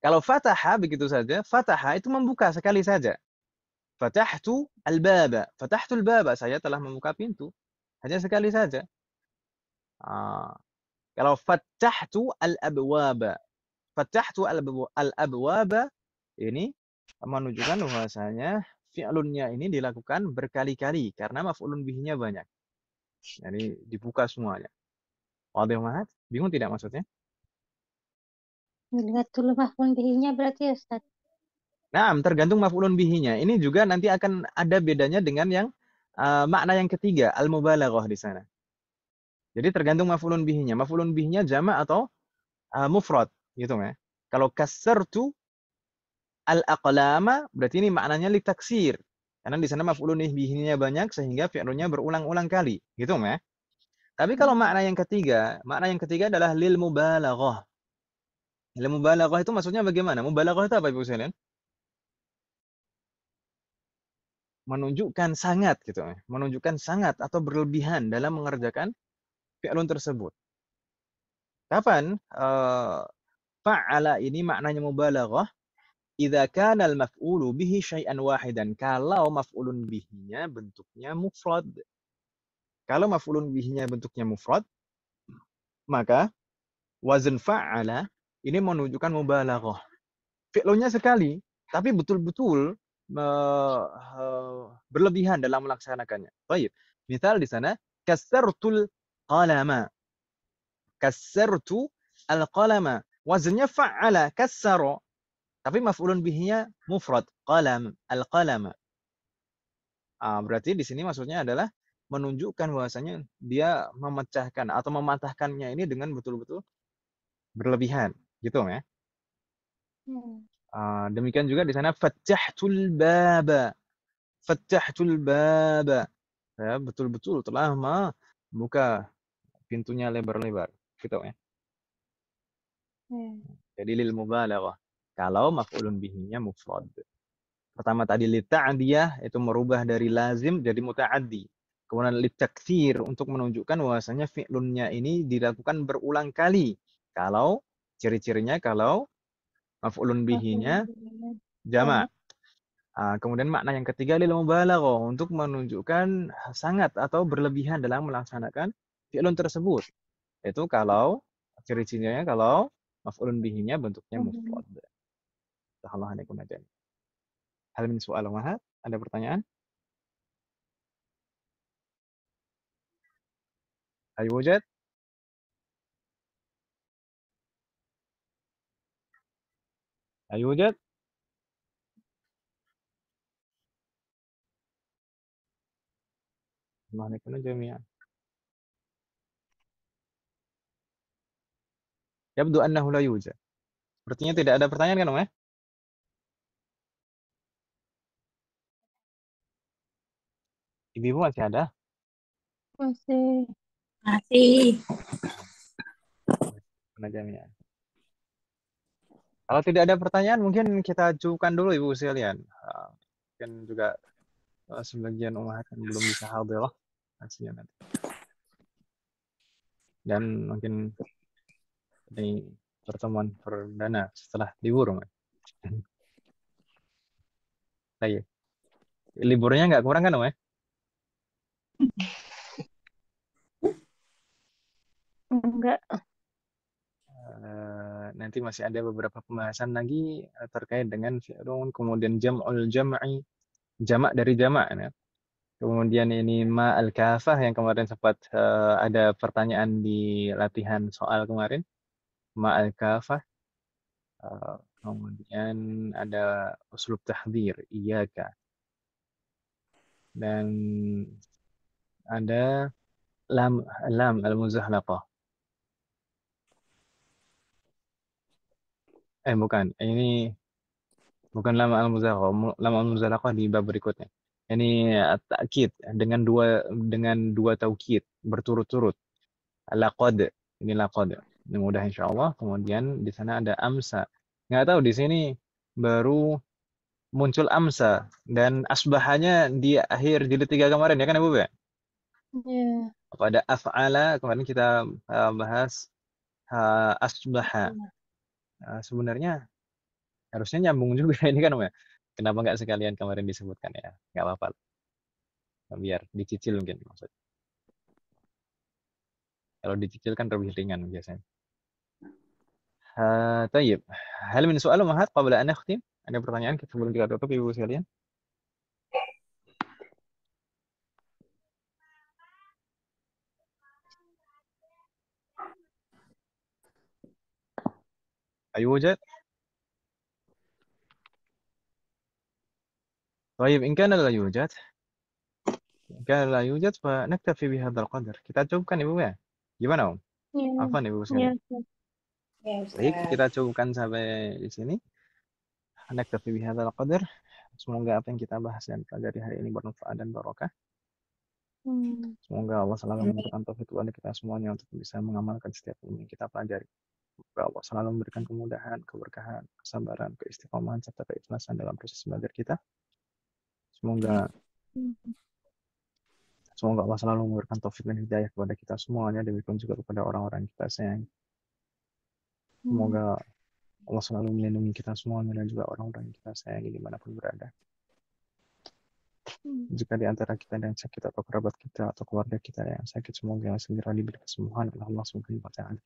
kalau fataha begitu saja, fataha itu membuka sekali saja. Fatahtu al-baba. Fatahtu al-baba, saya telah membuka pintu hanya sekali saja. Uh, kalau fatahtu al-abwaba. Fatahtu al-abwaba ini menunjukkan bahwasanya fi'lunnya ini dilakukan berkali-kali karena maf'ulun bihinya banyak. Jadi dibuka semuanya. Wadih Mahat, bingung tidak maksudnya? Tergantung maf'ulun bihinya berarti ya Ustaz? Nah, tergantung maf'ulun bihinya. Ini juga nanti akan ada bedanya dengan yang Eh, makna yang ketiga al-mubalaghah di sana. Jadi tergantung maf'ulun bihinya. Maf'ulun bihinya jama' atau uh, mufrad gitu ya. Kalau kasartu al-aqlama berarti ini maknanya li taksir. Karena di sana maf'ulun bihinya banyak sehingga fi'lunya berulang-ulang kali gitu ya. Tapi kalau hmm. makna yang ketiga, makna yang ketiga adalah lil mubalaghah. Lil mubalaghah itu maksudnya bagaimana? Mubalaghah itu apa Ibu sekalian? menunjukkan sangat gitu, menunjukkan sangat atau berlebihan dalam mengerjakan fi'lun tersebut. Kapan uh, fa'ala ini maknanya mubalaghah? Idza kana al-maf'ulu bihi syai'an wahidan. Kalau maf'ulun bihinya bentuknya mufrad. Kalau maf'ulun bihinya bentuknya mufrad, maka wazn fa'ala ini menunjukkan mubalaghah. Fi'lunya sekali, tapi betul-betul berlebihan dalam melaksanakannya. Baik. Misal di sana kasartul qalama. Kasartu al-qalama. Wazannya fa'ala kasaro. Tapi maf'ulun bihnya mufrad. Qalam. Al-qalama. Ah, berarti di sini maksudnya adalah menunjukkan bahwasanya dia memecahkan atau mematahkannya ini dengan betul-betul berlebihan. Gitu ya. Hmm. Ah, demikian juga di sana fatahtul baba. Fatahtul baba. ya betul-betul telah membuka pintunya lebar-lebar. Gitu ya. Hmm. Jadi lil mubalaghah. Kalau maf'ulun bihinya mufrad. Pertama tadi li ta'diyah itu merubah dari lazim jadi muta'addi. Kemudian li takthir untuk menunjukkan bahwasanya fi'lunnya ini dilakukan berulang kali. Kalau ciri-cirinya kalau Maf'ulun bihinya jamak. Uh, iya. ah, kemudian makna yang ketiga lil mubalaghah untuk menunjukkan sangat atau berlebihan dalam melaksanakan fi'lun tersebut. Itu kalau ciri-cirinya kalau maf'ulun bihinya bentuknya hmm. mufrad. Tahallahu alaikum Hal min soal Ada pertanyaan? Ayo wujud? Ayudet. معنا جميعا Yabdu annahu la yujad. Sepertinya tidak ada pertanyaan kan, Om ya? Ibu masih ada? Masih. Masih. Mana jaminan? Ya. Kalau tidak ada pertanyaan, mungkin kita cukupkan dulu Ibu Silian. Ah, mungkin juga eh, sebagian umat yang belum bisa hadir hasilnya nanti. Dan mungkin ini pertemuan perdana setelah libur, Mas. Liburnya nggak kurang kan, Mas? Enggak. Eh, nanti masih ada beberapa pembahasan lagi eh, terkait dengan fi'lun, kemudian jam'ul jam'i, jamak dari jamak. Ya. Kemudian ini ma al-kafah yang kemarin sempat uh, ada pertanyaan di latihan soal kemarin. Ma al-kafah. Uh, kemudian ada uslub tahdir, iyaka. Dan ada lam lam al-muzahlaqah. eh bukan ini bukan lama al muzalaqah lama al muzalaqah di bab berikutnya ini eh, takkid dengan dua dengan dua taukid berturut-turut laqad ini laqad mudah insyaallah kemudian di sana ada amsa nggak tahu di sini baru muncul amsa dan asbahanya di akhir jilid tiga kemarin ya kan Ibu Be? Yeah. Iya. pada ada af'ala kemarin kita eh, bahas uh, asbaha. Yeah sebenarnya harusnya nyambung juga (laughs) ini kan, Om, ya. Kenapa nggak sekalian kemarin disebutkan ya, nggak apa-apa. Biar dicicil mungkin maksudnya Kalau dicicil kan lebih ringan biasanya. Eee, tayyib. Hal min su'al mahat qabla an nakhtim? Ada pertanyaan sebelum kita tutup Ibu sekalian? أيوجد طيب إن كان لا يوجد إن كان لا يوجد فنكتفي بهذا القدر kita cukupkan Ibu ya gimana Om apa nih Ibu sekalian ya, baik kita cukupkan sampai di sini naktafi bihadzal qadar semoga apa yang kita bahas dan pelajari hari ini bermanfaat dan barokah Semoga Allah selalu memberikan taufik kepada kita semuanya untuk bisa mengamalkan setiap ilmu yang kita pelajari. Semoga Allah selalu memberikan kemudahan, keberkahan, kesabaran, keistiqomahan, serta keikhlasan dalam proses belajar kita. Semoga iya. Semoga Allah selalu memberikan taufik dan hidayah kepada kita semuanya, demikian juga kepada orang-orang kita sayang. Semoga hmm. Allah selalu melindungi kita semuanya dan juga orang-orang kita sayangi dimanapun berada. Hmm. Jika di antara kita yang sakit atau kerabat kita atau keluarga kita yang sakit, semoga segera diberi kesembuhan oleh Allah Subhanahu wa Ta'ala.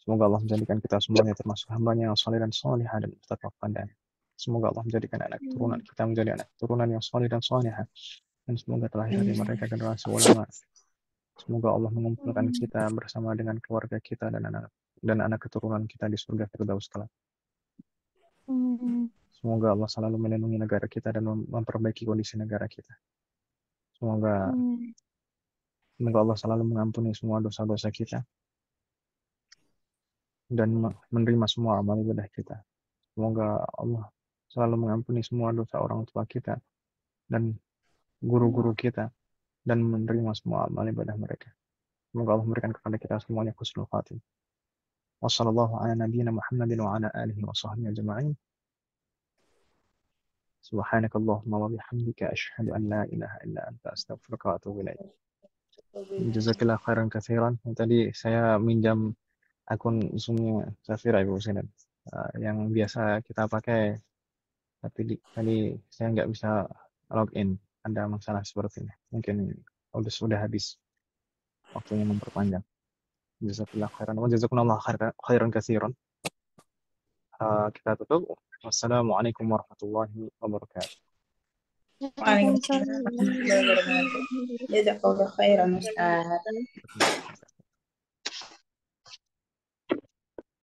Semoga Allah menjadikan kita semuanya termasuk hambanya yang soleh dan soleha dan bertakwa pandai. Semoga Allah menjadikan anak turunan kita menjadi anak turunan yang soleh dan soleha. Dan semoga terlahir dari mereka generasi ulama. Semoga Allah mengumpulkan kita bersama dengan keluarga kita dan anak dan anak keturunan kita di surga Firdaus kelak. Semoga Allah selalu melindungi negara kita dan memperbaiki kondisi negara kita. Semoga Semoga Allah selalu mengampuni semua dosa-dosa kita dan menerima semua amal ibadah kita. Semoga Allah selalu mengampuni semua dosa orang tua kita dan guru-guru kita dan menerima semua amal ibadah mereka. Semoga Allah memberikan kepada kita semuanya khusnul khatim. Wassallallahu ala nabiyyina Muhammadin wa ala alihi wa sahbihi ajma'in. Subhanakallahumma wa bihamdika asyhadu an la ilaha illa anta astaghfiruka wa atubu ilaik. Jazakallah khairan kathiran. Tadi saya minjam akun Zoom-nya Safira Ibu Sinan. Eh, yang biasa kita pakai. Tapi di, tadi saya nggak bisa login. Ada masalah seperti ini. Mungkin udah, sudah habis waktunya memperpanjang. Jazakallah khairan. Wa khairan kathiran. Eh, kita tutup. Wassalamualaikum warahmatullahi wabarakatuh. وعليكم السلام ورحمة الله وبركاته جزاك الله خيرا أستاذ